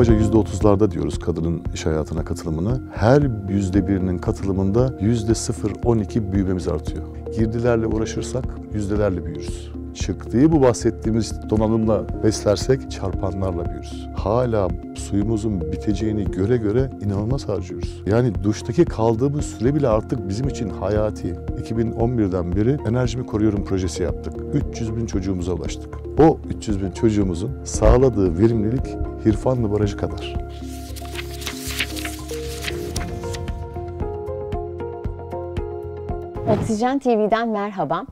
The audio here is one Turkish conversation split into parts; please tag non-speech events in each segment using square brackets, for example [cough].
kabaca yüzde otuzlarda diyoruz kadının iş hayatına katılımını. Her yüzde birinin katılımında yüzde 0.12 büyümemiz artıyor. Girdilerle uğraşırsak yüzdelerle büyürüz çıktığı bu bahsettiğimiz donanımla beslersek çarpanlarla büyürüz. Hala suyumuzun biteceğini göre göre inanılmaz harcıyoruz. Yani duştaki kaldığımız süre bile artık bizim için hayati. 2011'den beri Enerjimi Koruyorum projesi yaptık. 300 bin çocuğumuza ulaştık. O 300 bin çocuğumuzun sağladığı verimlilik Hirfanlı Barajı kadar. Oksijen TV'den merhaba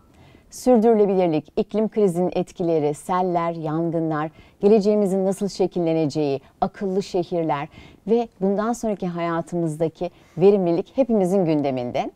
sürdürülebilirlik, iklim krizinin etkileri, seller, yangınlar, geleceğimizin nasıl şekilleneceği, akıllı şehirler ve bundan sonraki hayatımızdaki verimlilik hepimizin gündeminde.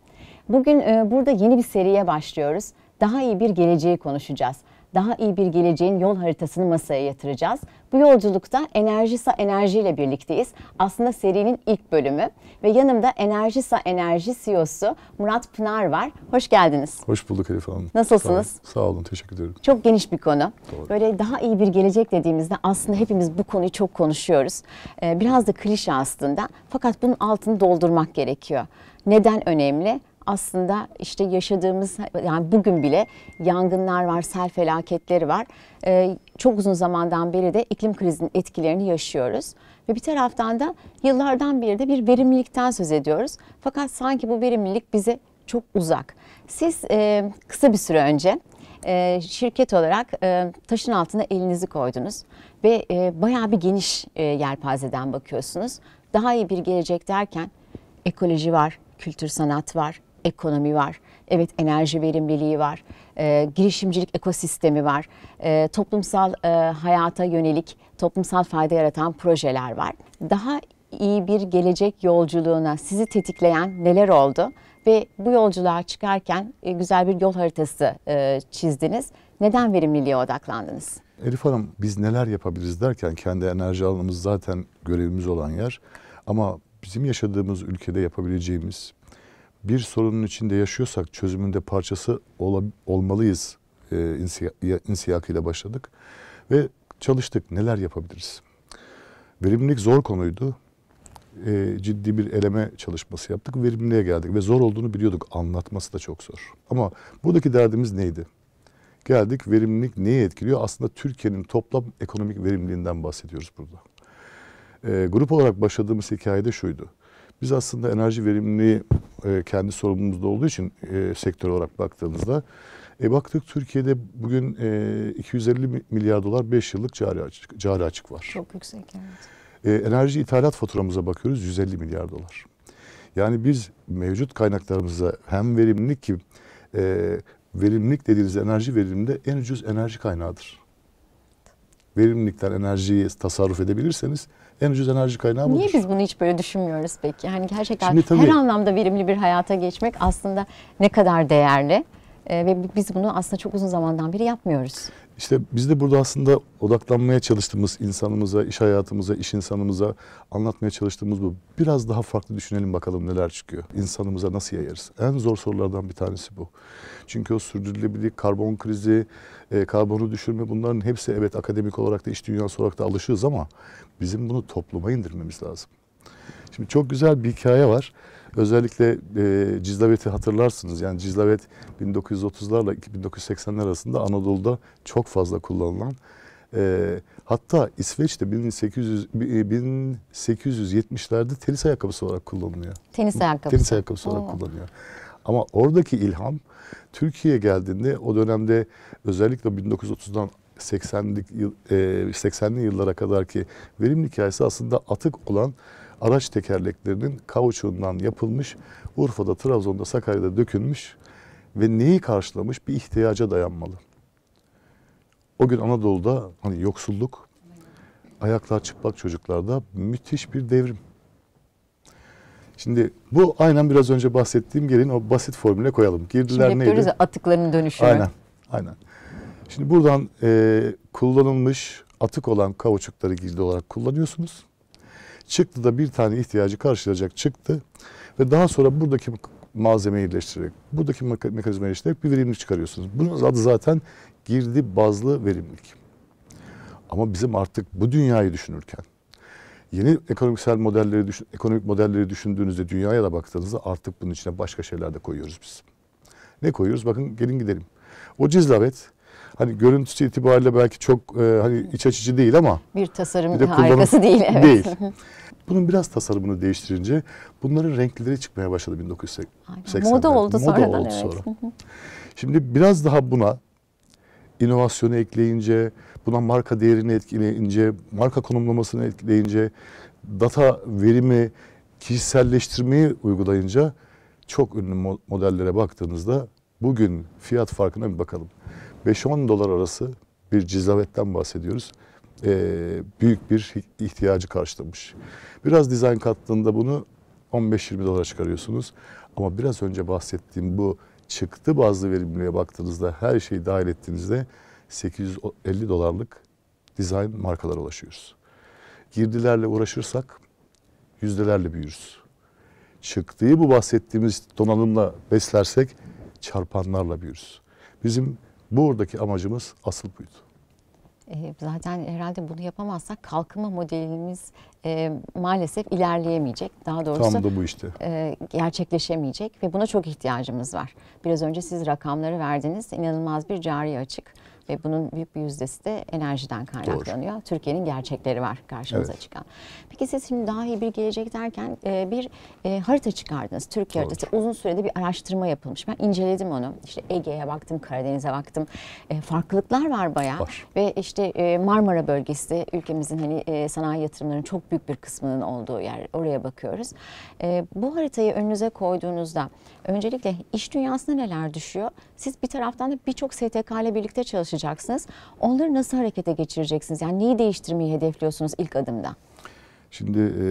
Bugün e, burada yeni bir seriye başlıyoruz. Daha iyi bir geleceği konuşacağız daha iyi bir geleceğin yol haritasını masaya yatıracağız. Bu yolculukta Enerjisa Enerji ile birlikteyiz. Aslında serinin ilk bölümü ve yanımda Enerjisa Enerji CEO'su Murat Pınar var. Hoş geldiniz. Hoş bulduk Elif Hanım. Nasılsınız? Sağ olun, Sağ olun teşekkür ederim. Çok geniş bir konu. Doğru. Böyle daha iyi bir gelecek dediğimizde aslında hepimiz bu konuyu çok konuşuyoruz. Ee, biraz da klişe aslında fakat bunun altını doldurmak gerekiyor. Neden önemli? aslında işte yaşadığımız yani bugün bile yangınlar var, sel felaketleri var. Ee, çok uzun zamandan beri de iklim krizinin etkilerini yaşıyoruz. Ve bir taraftan da yıllardan beri de bir verimlilikten söz ediyoruz. Fakat sanki bu verimlilik bize çok uzak. Siz e, kısa bir süre önce e, şirket olarak e, taşın altına elinizi koydunuz ve e, bayağı bir geniş e, yelpazeden bakıyorsunuz. Daha iyi bir gelecek derken ekoloji var, kültür sanat var, ekonomi var. Evet enerji verimliliği var. E, girişimcilik ekosistemi var. E, toplumsal e, hayata yönelik toplumsal fayda yaratan projeler var. Daha iyi bir gelecek yolculuğuna sizi tetikleyen neler oldu? Ve bu yolculuğa çıkarken e, güzel bir yol haritası e, çizdiniz. Neden verimliliğe odaklandınız? Elif Hanım biz neler yapabiliriz derken kendi enerji alanımız zaten görevimiz olan yer. Ama bizim yaşadığımız ülkede yapabileceğimiz bir sorunun içinde yaşıyorsak çözümünde parçası ol, olmalıyız e, insiyakıyla başladık. Ve çalıştık neler yapabiliriz? Verimlilik zor konuydu. E, ciddi bir eleme çalışması yaptık. Verimliliğe geldik ve zor olduğunu biliyorduk. Anlatması da çok zor. Ama buradaki derdimiz neydi? Geldik verimlilik neyi etkiliyor? Aslında Türkiye'nin toplam ekonomik verimliliğinden bahsediyoruz burada. E, grup olarak başladığımız hikayede şuydu. Biz aslında enerji verimliliği e, kendi sorumluluğumuzda olduğu için e, sektör olarak baktığımızda e baktık Türkiye'de bugün e, 250 milyar dolar 5 yıllık cari açık, cari açık var. Çok yüksek evet. E, enerji ithalat faturamıza bakıyoruz 150 milyar dolar. Yani biz mevcut kaynaklarımıza hem verimlilik ki e, verimlilik dediğiniz enerji veriminde en ucuz enerji kaynağıdır. Verimlilikten enerjiyi tasarruf edebilirseniz en ucuz enerji kaynağı budur. Niye biz bunu hiç böyle düşünmüyoruz peki? Hani gerçekten Şimdi, tabii, her anlamda verimli bir hayata geçmek aslında ne kadar değerli? Ee, ve biz bunu aslında çok uzun zamandan beri yapmıyoruz. İşte biz de burada aslında odaklanmaya çalıştığımız insanımıza, iş hayatımıza, iş insanımıza anlatmaya çalıştığımız bu. Biraz daha farklı düşünelim bakalım neler çıkıyor. İnsanımıza nasıl yayarız? En zor sorulardan bir tanesi bu. Çünkü o sürdürülebilirlik, karbon krizi, e, karbonu düşürme bunların hepsi evet akademik olarak da iş dünyası olarak da alışığız ama bizim bunu topluma indirmemiz lazım. Şimdi çok güzel bir hikaye var. Özellikle e, Cizlavit'i hatırlarsınız. Yani Cizlavit 1930'larla 1980'ler arasında Anadolu'da çok fazla kullanılan e, hatta İsveç'te 1800, 1870'lerde e, tenis ayakkabısı olarak kullanılıyor. Tenis ayakkabısı. Tenis ayakkabısı olarak Oo. kullanılıyor. Ama oradaki ilham Türkiye'ye geldiğinde o dönemde özellikle 1930'dan 80'li 80'li yıllara kadar ki verim hikayesi aslında atık olan araç tekerleklerinin kauçuğundan yapılmış, Urfa'da, Trabzon'da, Sakarya'da dökülmüş ve neyi karşılamış? Bir ihtiyaca dayanmalı. O gün Anadolu'da hani yoksulluk, ayaklar çıplak çocuklarda müthiş bir devrim. Şimdi bu aynen biraz önce bahsettiğim gelin o basit formüle koyalım. Girdiler Şimdi hep neydi? Şimdi atıkların dönüşümü. Aynen, aynen. Şimdi buradan e, kullanılmış atık olan kauçukları girdi olarak kullanıyorsunuz. Çıktı da bir tane ihtiyacı karşılayacak çıktı ve daha sonra buradaki malzemeyi iyileştirerek, buradaki mekanizmayı iyileştirerek bir verimlilik çıkarıyorsunuz. Bunun adı zaten girdi bazlı verimlilik. Ama bizim artık bu dünyayı düşünürken, yeni ekonomiksel modelleri, düşün, ekonomik modelleri düşündüğünüzde, dünyaya da baktığınızda artık bunun içine başka şeyler de koyuyoruz biz. Ne koyuyoruz? Bakın gelin gidelim. O cizlavet hani görüntüsü itibariyle belki çok e, hani iç açıcı değil ama bir tasarım bir de harikası değil [laughs] evet. Değil. Bunun biraz tasarımını değiştirince bunların renkleri çıkmaya başladı 1980. Moda oldu Moda sonradan oldu sonra. evet. Şimdi biraz daha buna inovasyonu ekleyince, buna marka değerini etkileyince, marka konumlamasını etkileyince, data verimi kişiselleştirmeyi uygulayınca çok ünlü modellere baktığınızda Bugün fiyat farkına bir bakalım. 5-10 dolar arası bir cizavetten bahsediyoruz. Ee, büyük bir ihtiyacı karşılamış. Biraz dizayn kattığında bunu 15-20 dolara çıkarıyorsunuz. Ama biraz önce bahsettiğim bu çıktı bazlı verimliliğe baktığınızda her şeyi dahil ettiğinizde 850 dolarlık dizayn markalara ulaşıyoruz. Girdilerle uğraşırsak yüzdelerle büyürüz. Çıktığı bu bahsettiğimiz donanımla beslersek çarpanlarla büyürüz. Bizim buradaki amacımız asıl buydu. E, zaten herhalde bunu yapamazsak kalkınma modelimiz e, maalesef ilerleyemeyecek. Daha doğrusu Tam da bu işte. E, gerçekleşemeyecek ve buna çok ihtiyacımız var. Biraz önce siz rakamları verdiniz. İnanılmaz bir cari açık. Ve bunun büyük bir yüzdesi de enerjiden kaynaklanıyor. Doğru. Türkiye'nin gerçekleri var karşımıza evet. çıkan. Peki siz şimdi daha iyi bir gelecek derken e, bir e, harita çıkardınız. Türkiye Doğru. haritası uzun sürede bir araştırma yapılmış. Ben inceledim onu. İşte Ege'ye baktım, Karadeniz'e baktım. E, farklılıklar var bayağı. Var. Ve işte e, Marmara bölgesi ülkemizin hani e, sanayi yatırımlarının çok büyük bir kısmının olduğu yer. Oraya bakıyoruz. E, bu haritayı önünüze koyduğunuzda öncelikle iş dünyasında neler düşüyor? Siz bir taraftan da birçok STK ile birlikte çalışacaksınız kullanacaksınız. Onları nasıl harekete geçireceksiniz? Yani neyi değiştirmeyi hedefliyorsunuz ilk adımda? Şimdi e,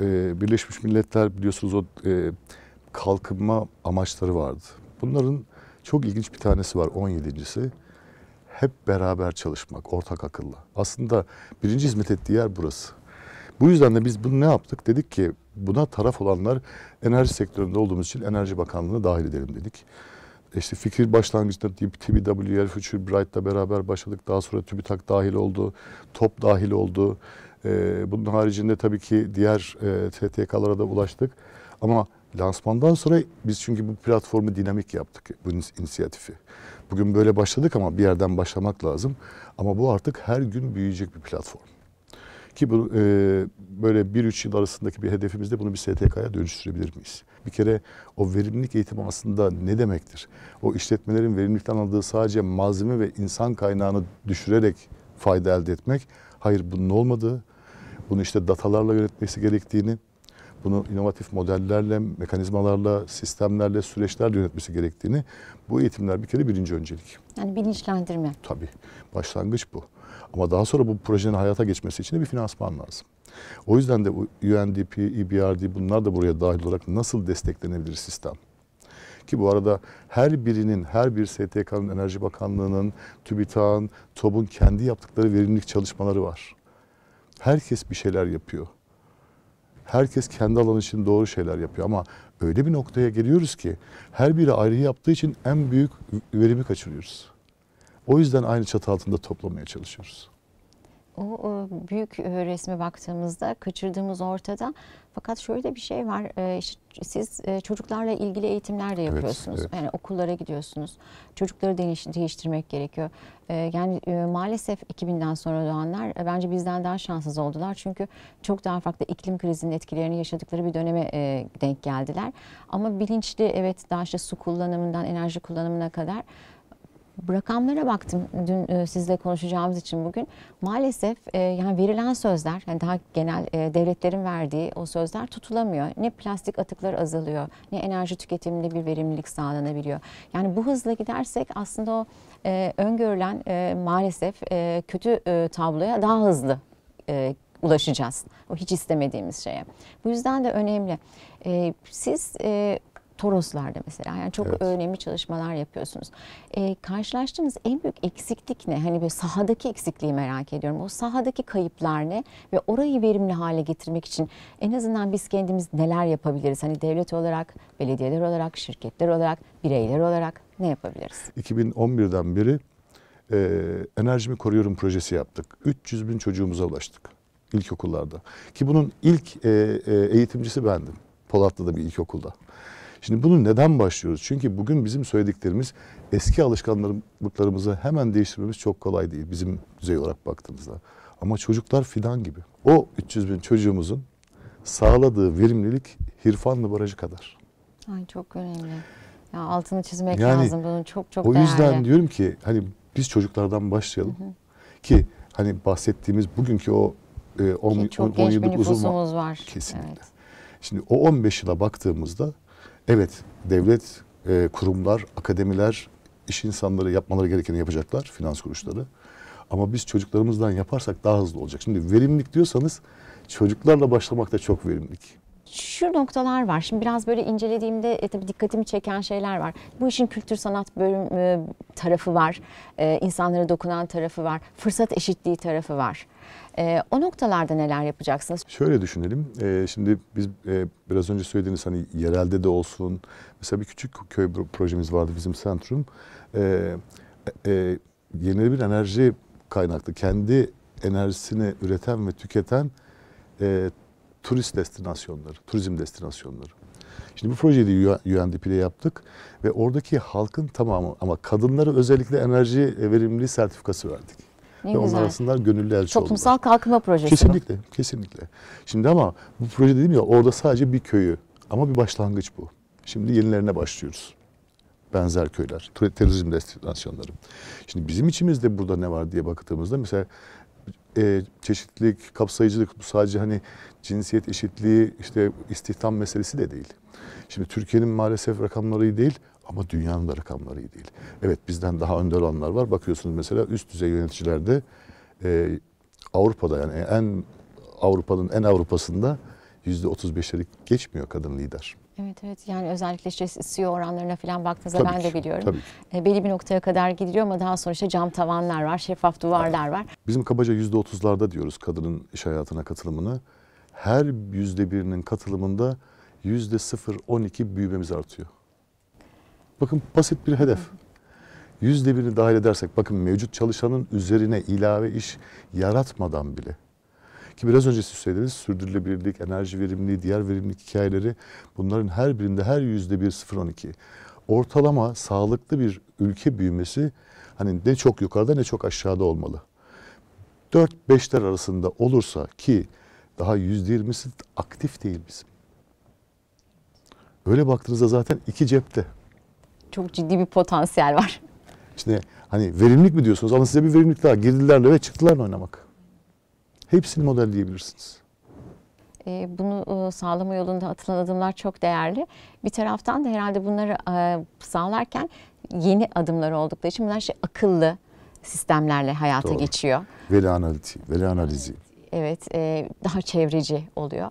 e, Birleşmiş Milletler biliyorsunuz o e, kalkınma amaçları vardı. Bunların çok ilginç bir tanesi var 17.si. Hep beraber çalışmak, ortak akılla. Aslında birinci hizmet ettiği yer burası. Bu yüzden de biz bunu ne yaptık? Dedik ki buna taraf olanlar enerji sektöründe olduğumuz için Enerji Bakanlığı'na dahil edelim dedik işte fikir başlangıçta TBWR Future Bright'la beraber başladık. Daha sonra TÜBİTAK dahil oldu, TOP dahil oldu. Ee, bunun haricinde tabii ki diğer e, STK'lara da ulaştık. Ama lansmandan sonra biz çünkü bu platformu dinamik yaptık, bu inisiyatifi. Bugün böyle başladık ama bir yerden başlamak lazım. Ama bu artık her gün büyüyecek bir platform. Ki bu e, böyle 1-3 yıl arasındaki bir hedefimizde bunu bir STK'ya dönüştürebilir miyiz? Bir kere o verimlilik eğitimi aslında ne demektir? O işletmelerin verimlilikten aldığı sadece malzeme ve insan kaynağını düşürerek fayda elde etmek. Hayır bunun olmadığı, bunu işte datalarla yönetmesi gerektiğini, bunu inovatif modellerle, mekanizmalarla, sistemlerle, süreçlerle yönetmesi gerektiğini bu eğitimler bir kere birinci öncelik. Yani bilinçlendirme. Tabii. Başlangıç bu. Ama daha sonra bu projenin hayata geçmesi için de bir finansman lazım. O yüzden de UNDP, EBRD bunlar da buraya dahil olarak nasıl desteklenebilir sistem? Ki bu arada her birinin, her bir STK'nın, Enerji Bakanlığı'nın, TÜBİTAK'ın, TOB'un kendi yaptıkları verimlilik çalışmaları var. Herkes bir şeyler yapıyor. Herkes kendi alanı için doğru şeyler yapıyor ama öyle bir noktaya geliyoruz ki her biri ayrı yaptığı için en büyük verimi kaçırıyoruz. O yüzden aynı çatı altında toplamaya çalışıyoruz. O, o büyük e, resme baktığımızda kaçırdığımız ortada. Fakat şöyle de bir şey var. E, siz e, çocuklarla ilgili eğitimler de yapıyorsunuz. Evet, evet. Yani okullara gidiyorsunuz. Çocukları değiştirmek gerekiyor. Yani maalesef 2000'den sonra doğanlar bence bizden daha şanssız oldular. Çünkü çok daha farklı iklim krizinin etkilerini yaşadıkları bir döneme denk geldiler. Ama bilinçli evet daha işte su kullanımından enerji kullanımına kadar rakamlara baktım dün e, sizle konuşacağımız için bugün. Maalesef e, yani verilen sözler, yani daha genel e, devletlerin verdiği o sözler tutulamıyor. Ne plastik atıklar azalıyor, ne enerji tüketiminde bir verimlilik sağlanabiliyor. Yani bu hızla gidersek aslında o e, öngörülen e, maalesef e, kötü e, tabloya daha hızlı e, ulaşacağız. O hiç istemediğimiz şeye. Bu yüzden de önemli. E, siz e, Toroslarda mesela yani çok evet. önemli çalışmalar yapıyorsunuz. E, karşılaştığınız en büyük eksiklik ne? Hani böyle sahadaki eksikliği merak ediyorum. O sahadaki kayıplar ne? Ve orayı verimli hale getirmek için en azından biz kendimiz neler yapabiliriz? Hani devlet olarak, belediyeler olarak, şirketler olarak, bireyler olarak ne yapabiliriz? 2011'den beri e, Enerjimi Koruyorum projesi yaptık. 300 bin çocuğumuza ulaştık ilkokullarda. Ki bunun ilk e, e, eğitimcisi bendim. Polatlı'da bir ilkokulda. Şimdi bunu neden başlıyoruz? Çünkü bugün bizim söylediklerimiz eski alışkanlıklarımızı hemen değiştirmemiz çok kolay değil bizim düzey olarak baktığımızda. Ama çocuklar fidan gibi. O 300 bin çocuğumuzun sağladığı verimlilik Hirfanlı Barajı kadar. Ay çok önemli. Ya altını çizmek yani, lazım bunun çok çok o değerli. O yüzden diyorum ki hani biz çocuklardan başlayalım. Ki hani bahsettiğimiz bugünkü o 10 e, yıllık uzun var. Kesinlikle. Evet. Şimdi o 15 yıla baktığımızda Evet, devlet, e, kurumlar, akademiler, iş insanları yapmaları gerekeni yapacaklar, finans kuruluşları. Ama biz çocuklarımızdan yaparsak daha hızlı olacak. Şimdi verimlilik diyorsanız çocuklarla başlamak da çok verimlilik şu noktalar var. Şimdi biraz böyle incelediğimde e, tabii dikkatimi çeken şeyler var. Bu işin kültür sanat bölüm e, tarafı var. E, insanlara dokunan tarafı var. Fırsat eşitliği tarafı var. E, o noktalarda neler yapacaksınız? Şöyle düşünelim. E, şimdi biz e, biraz önce söylediğiniz hani yerelde de olsun. Mesela bir küçük köy projemiz vardı bizim Centrum. E, e, yenilenebilir enerji kaynaklı kendi enerjisini üreten ve tüketen e, turist destinasyonları, turizm destinasyonları. Şimdi bu projeyi de UNDP ile yaptık ve oradaki halkın tamamı ama kadınlara özellikle enerji verimliliği sertifikası verdik ve onlar arasında gönüllü elçi Toplumsal oldular. kalkınma projesi. Kesinlikle, bu. kesinlikle. Şimdi ama bu proje dedim ya orada sadece bir köyü ama bir başlangıç bu. Şimdi yenilerine başlıyoruz. Benzer köyler, terörizm destinasyonları. Şimdi bizim içimizde burada ne var diye baktığımızda mesela e, çeşitlilik, kapsayıcılık bu sadece hani cinsiyet eşitliği, işte istihdam meselesi de değil. Şimdi Türkiye'nin maalesef rakamları iyi değil ama dünyanın da rakamları iyi değil. Evet bizden daha önde olanlar var. Bakıyorsunuz mesela üst düzey yöneticilerde e, Avrupa'da yani en Avrupa'nın en Avrupa'sında yüzde otuz beşleri geçmiyor kadın lider. Evet evet yani özellikle işte CEO oranlarına falan baktığınızda tabii ben ki, de biliyorum. Tabii ki. E, belli bir noktaya kadar gidiyor ama daha sonra işte cam tavanlar var, şeffaf duvarlar var. Bizim kabaca yüzde otuzlarda diyoruz kadının iş hayatına katılımını. Her yüzde birinin katılımında yüzde 0.12 büyümemiz artıyor. Bakın basit bir hedef. Yüzde birini dahil edersek bakın mevcut çalışanın üzerine ilave iş yaratmadan bile ki biraz önce siz söylediniz sürdürülebilirlik, enerji verimliliği, diğer verimlilik hikayeleri bunların her birinde her yüzde bir 0.12. Ortalama sağlıklı bir ülke büyümesi hani ne çok yukarıda ne çok aşağıda olmalı. 4-5'ler arasında olursa ki daha %20'si aktif değil bizim. Böyle baktığınızda zaten iki cepte. Çok ciddi bir potansiyel var. Şimdi hani verimlilik mi diyorsunuz? Ama size bir verimlilik daha. Girdilerle ve çıktılarla oynamak. Hepsini modelleyebilirsiniz. Ee, bunu e, sağlama yolunda atılan adımlar çok değerli. Bir taraftan da herhalde bunları e, sağlarken yeni adımlar oldukları için bunlar şey akıllı sistemlerle hayata Doğru. geçiyor. Veri analizi, veri analizi. Evet, e, daha çevreci oluyor.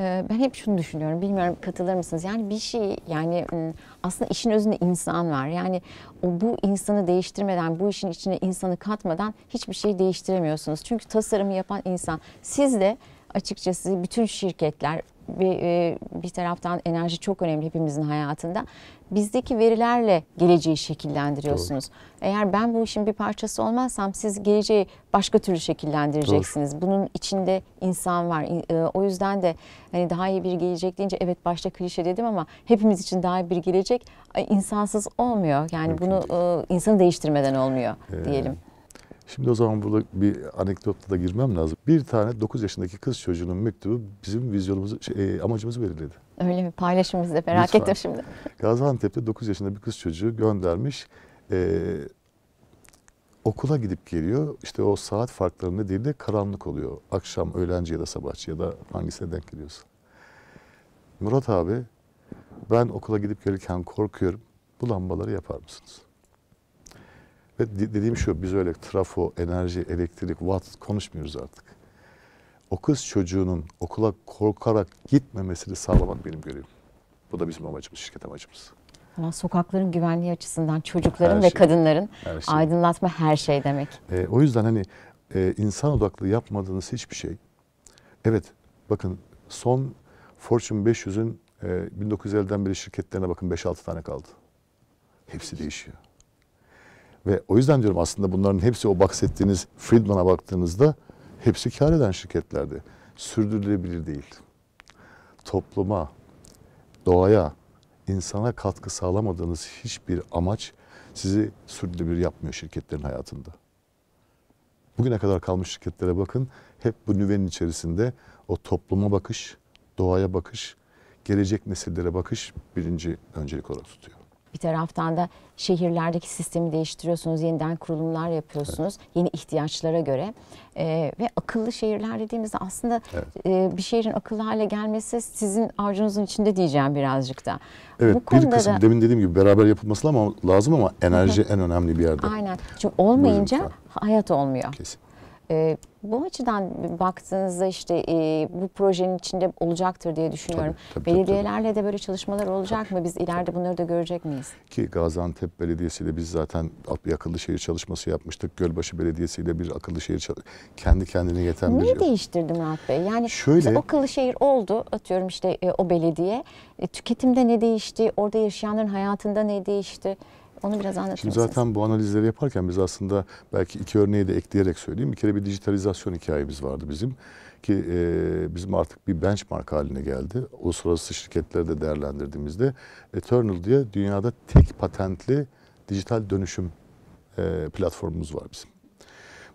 Ee, ben hep şunu düşünüyorum, bilmiyorum katılır mısınız? Yani bir şey, yani ıı, aslında işin özünde insan var. Yani o bu insanı değiştirmeden, bu işin içine insanı katmadan hiçbir şey değiştiremiyorsunuz. Çünkü tasarımı yapan insan. Siz de açıkçası bütün şirketler bir, e, bir taraftan enerji çok önemli hepimizin hayatında. Bizdeki verilerle geleceği şekillendiriyorsunuz. Doğru. Eğer ben bu işin bir parçası olmazsam siz geleceği başka türlü şekillendireceksiniz. Doğru. Bunun içinde insan var. E, o yüzden de hani daha iyi bir gelecek deyince evet başta klişe dedim ama hepimiz için daha iyi bir gelecek insansız olmuyor. Yani Mümkün bunu değil. E, insanı değiştirmeden olmuyor ee, diyelim. Şimdi o zaman burada bir anekdotla da girmem lazım. Bir tane 9 yaşındaki kız çocuğunun mektubu bizim vizyonumuzu, şey, e, amacımızı belirledi. Öyle mi? Paylaşın bizle merak Lütfen. ettim şimdi. [laughs] Gaziantep'te 9 yaşında bir kız çocuğu göndermiş. E, okula gidip geliyor. İşte o saat farkları nedeniyle karanlık oluyor. Akşam, öğlenci ya da sabahçı ya da hangisine denk geliyorsa. Murat abi ben okula gidip gelirken korkuyorum. Bu lambaları yapar mısınız? Ve dediğim şu, biz öyle trafo, enerji, elektrik, watt konuşmuyoruz artık. O kız çocuğunun okula korkarak gitmemesini sağlamak benim görevim. Bu da bizim amacımız, şirket amacımız. Ama sokakların güvenliği açısından çocukların her ve şey, kadınların her şey. aydınlatma her şey demek. E, o yüzden hani e, insan odaklı yapmadığınız hiçbir şey. Evet, bakın son Fortune 500'ün e, 1950'den beri şirketlerine bakın 5-6 tane kaldı. Hepsi değişiyor. Ve o yüzden diyorum aslında bunların hepsi o bahsettiğiniz Friedman'a baktığınızda hepsi kar eden şirketlerdi. Sürdürülebilir değil. Topluma, doğaya, insana katkı sağlamadığınız hiçbir amaç sizi sürdürülebilir yapmıyor şirketlerin hayatında. Bugüne kadar kalmış şirketlere bakın. Hep bu nüvenin içerisinde o topluma bakış, doğaya bakış, gelecek nesillere bakış birinci öncelik olarak tutuyor. Bir taraftan da şehirlerdeki sistemi değiştiriyorsunuz, yeniden kurulumlar yapıyorsunuz evet. yeni ihtiyaçlara göre. E, ve akıllı şehirler dediğimizde aslında evet. e, bir şehrin akıllı hale gelmesi sizin avcunuzun içinde diyeceğim birazcık da. Evet Bu bir kısım da, demin dediğim gibi beraber yapılması lazım ama enerji evet. en önemli bir yerde. Aynen çünkü olmayınca hayat olmuyor. Kesin. E, bu açıdan baktığınızda işte e, bu projenin içinde olacaktır diye düşünüyorum. Tabii, tabii, Belediyelerle tabii. de böyle çalışmalar olacak tabii, mı? Biz ileride bunları da görecek miyiz? Ki Gaziantep Belediyesi ile biz zaten akıllı şehir çalışması yapmıştık. Gölbaşı Belediyesi ile bir akıllı şehir kendi kendine yeten bir... Neyi değiştirdi Murat Bey? Yani Şöyle, akıllı şehir oldu atıyorum işte e, o belediye. E, tüketimde ne değişti? Orada yaşayanların hayatında ne değişti? Onu biraz anlatır Şimdi zaten bu analizleri yaparken biz aslında belki iki örneği de ekleyerek söyleyeyim. Bir kere bir dijitalizasyon hikayemiz vardı bizim ki e, bizim artık bir benchmark haline geldi. Uluslararası şirketleri de değerlendirdiğimizde Eternal diye dünyada tek patentli dijital dönüşüm e, platformumuz var bizim.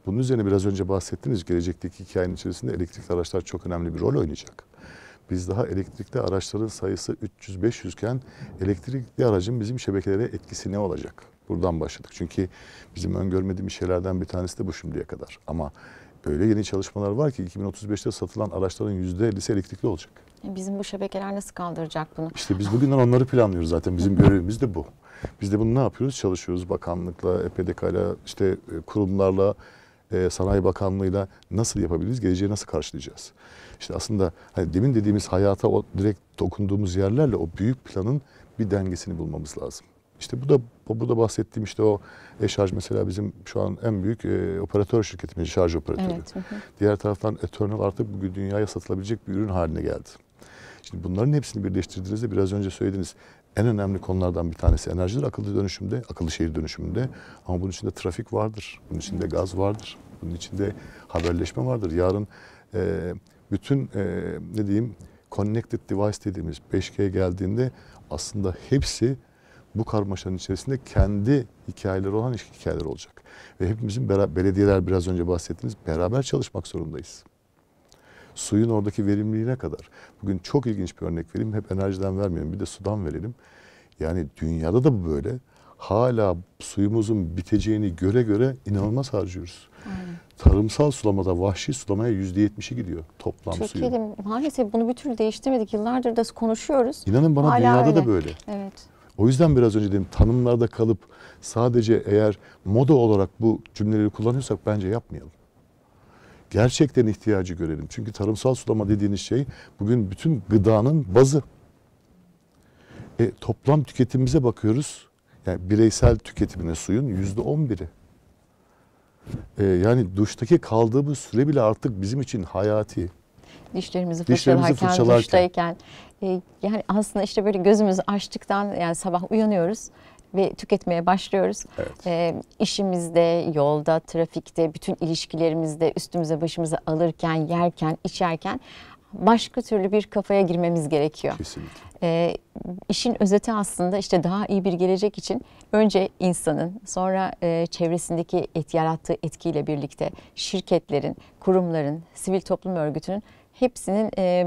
Bunun üzerine biraz önce bahsettiniz. Gelecekteki hikayenin içerisinde elektrikli araçlar çok önemli bir rol oynayacak. Biz daha elektrikli araçların sayısı 300-500 iken elektrikli aracın bizim şebekelere etkisi ne olacak? Buradan başladık. Çünkü bizim öngörmediğimiz şeylerden bir tanesi de bu şimdiye kadar. Ama öyle yeni çalışmalar var ki 2035'te satılan araçların %50'si elektrikli olacak. E, bizim bu şebekeler nasıl kaldıracak bunu? İşte biz bugünden onları planlıyoruz zaten. Bizim görevimiz de bu. Biz de bunu ne yapıyoruz? Çalışıyoruz bakanlıkla, EPDK'la, işte e, kurumlarla, e, Sanayi Bakanlığı'yla nasıl yapabiliriz, geleceği nasıl karşılayacağız? İşte aslında hani demin dediğimiz hayata o direkt dokunduğumuz yerlerle o büyük planın bir dengesini bulmamız lazım. İşte bu da burada bahsettiğim işte o e-şarj mesela bizim şu an en büyük e, operatör şirketimiz şarj operatörü. Evet, Diğer taraftan Eternal artık bugün dünyaya satılabilecek bir ürün haline geldi. Şimdi bunların hepsini birleştirdiğinizde biraz önce söylediniz en önemli konulardan bir tanesi enerjidir akıllı dönüşümde, akıllı şehir dönüşümünde. Ama bunun içinde trafik vardır, bunun içinde gaz vardır, bunun içinde haberleşme vardır. Yarın e, bütün e, ne diyeyim connected device dediğimiz 5G geldiğinde aslında hepsi bu karmaşanın içerisinde kendi hikayeleri olan hikayeler olacak. Ve hepimizin beraber, belediyeler biraz önce bahsettiğiniz beraber çalışmak zorundayız. Suyun oradaki verimliliğine kadar. Bugün çok ilginç bir örnek vereyim. Hep enerjiden vermeyelim. Bir de sudan verelim. Yani dünyada da bu böyle. Hala suyumuzun biteceğini göre göre inanılmaz harcıyoruz. Aynen. Tarımsal sulamada vahşi sulamaya yüzde yetmişi gidiyor toplam Türkiye'de suyu. Türkiye'de maalesef bunu bir türlü değiştirmedik. Yıllardır da konuşuyoruz. İnanın bana Hala dünyada öyle. da böyle. Evet. O yüzden biraz önce dedim tanımlarda kalıp sadece eğer moda olarak bu cümleleri kullanıyorsak bence yapmayalım gerçekten ihtiyacı görelim. Çünkü tarımsal sulama dediğiniz şey bugün bütün gıdanın bazı. E, toplam tüketimimize bakıyoruz. Yani bireysel tüketimine suyun yüzde on biri. E, yani duştaki kaldığımız süre bile artık bizim için hayati. Dişlerimizi fırçalarken, Dişlerimizi fırçalarken. duştayken. E, yani aslında işte böyle gözümüzü açtıktan yani sabah uyanıyoruz ve tüketmeye başlıyoruz. Evet. E, işimizde, yolda, trafikte, bütün ilişkilerimizde üstümüze başımıza alırken, yerken, içerken başka türlü bir kafaya girmemiz gerekiyor. Kesinlikle. E, işin özeti aslında işte daha iyi bir gelecek için önce insanın sonra e, çevresindeki et, yarattığı etkiyle birlikte şirketlerin, kurumların, sivil toplum örgütünün hepsinin e,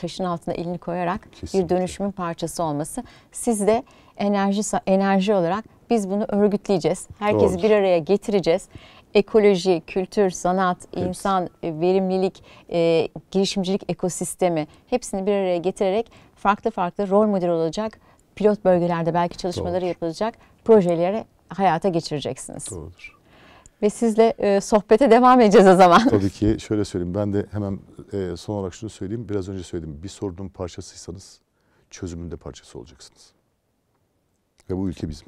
taşın altına elini koyarak Kesinlikle. bir dönüşümün parçası olması. Siz de enerji enerji olarak biz bunu örgütleyeceğiz. Herkesi Doğru. bir araya getireceğiz. Ekoloji, kültür, sanat, Hepsi. insan, e, verimlilik, e, girişimcilik ekosistemi hepsini bir araya getirerek farklı farklı rol model olacak pilot bölgelerde belki çalışmaları Doğrudur. yapılacak projelere hayata geçireceksiniz. Doğrudur ve sizle e, sohbete devam edeceğiz o zaman. Tabii ki şöyle söyleyeyim ben de hemen e, son olarak şunu söyleyeyim. Biraz önce söyledim bir sorunun parçasıysanız çözümün de parçası olacaksınız. Ve bu ülke bizim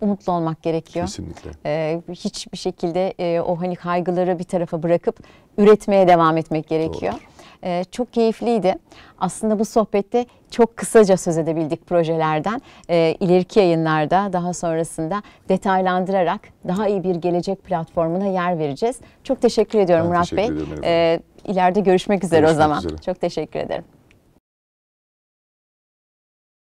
umutlu olmak gerekiyor. Kesinlikle. Ee, hiçbir şekilde e, o hani kaygıları bir tarafa bırakıp üretmeye devam etmek gerekiyor. Doğru. Ee, çok keyifliydi. Aslında bu sohbette çok kısaca söz edebildik projelerden. E, yayınlarda daha sonrasında detaylandırarak daha iyi bir gelecek platformuna yer vereceğiz. Çok teşekkür ediyorum ben Murat teşekkür Bey. Ederim, ee, e, görüşmek üzere görüşmek o zaman. Üzere. Çok teşekkür ederim.